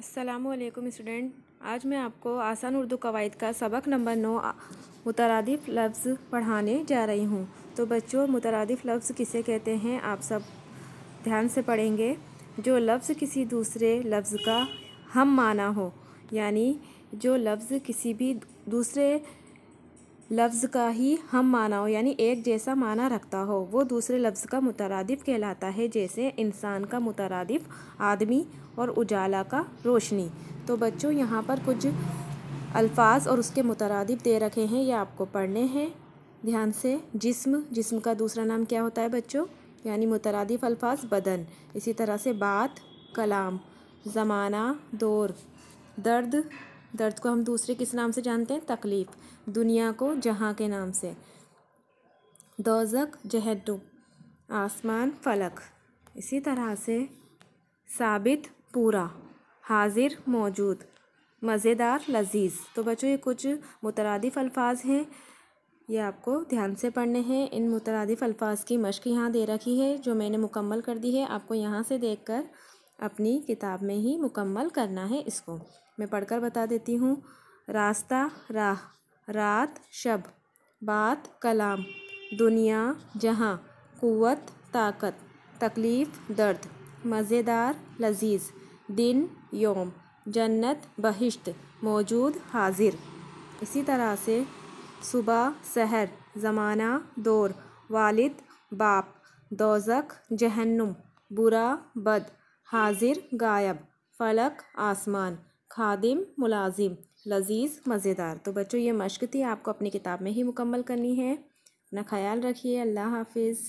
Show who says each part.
Speaker 1: Aslam student आज मैं आपको आसान उर्दू कवायद का सबक नंबर नौ मुतरदफ़ लफ्ज़ पढ़ाने जा रही हूँ तो बच्चों मुतरद लफ्ज़ किसे कहते हैं आप सब ध्यान से पढ़ेंगे जो लफ्ज़ किसी दूसरे लफ्ज़ का हम माना हो यानी जो लफ्ज़ किसी भी दूसरे लफ्ज़ का ही हम माना हो यानी एक जैसा माना रखता हो वो दूसरे लफ्ज़ का मुतरदिफ कहलाता है जैसे इंसान का मुतरदिफ आदमी और उजाला का रोशनी तो बच्चों यहाँ पर कुछ अल्फाज और उसके मुतरदिफ दे रखे हैं ये आपको पढ़ने हैं ध्यान से जिस्म जिस्म का दूसरा नाम क्या होता है बच्चों यानी मुतरदिफ अल्फाज बदन इसी तरह से बात कलाम ज़माना दौर दर्द दर्द को हम दूसरे किस नाम से जानते हैं तकलीफ़ दुनिया को जहाँ के नाम से दोजक जहडू आसमान फलक इसी तरह से साबित पूरा हाजिर मौजूद मज़ेदार लजीज तो बच्चों ये कुछ मुतरदफ़ अल्फाज हैं ये आपको ध्यान से पढ़ने हैं इन मुतरदफ़ अल्फाज की मश्क यहाँ दे रखी है जो मैंने मुकम्मल कर दी है आपको यहाँ से देखकर अपनी किताब में ही मुकम्मल करना है इसको मैं पढ़कर बता देती हूँ रास्ता राह रात शब बात कलाम दुनिया जहाँ क़वत ताकत तकलीफ़ दर्द मज़ेदार लजीज दिन योम जन्नत बहिश्त मौजूद हाजिर इसी तरह से सुबह शहर ज़माना दौर वालिद बाप दोजक जहन्नुम बुरा बद हाजिर गायब फलक आसमान खादिम मुलाजिम लजीज़ मज़ेदार तो बच्चों ये मश्क थी आपको अपनी किताब में ही मुकम्मल करनी है अपना ख्याल रखिए अल्लाह हाफिज़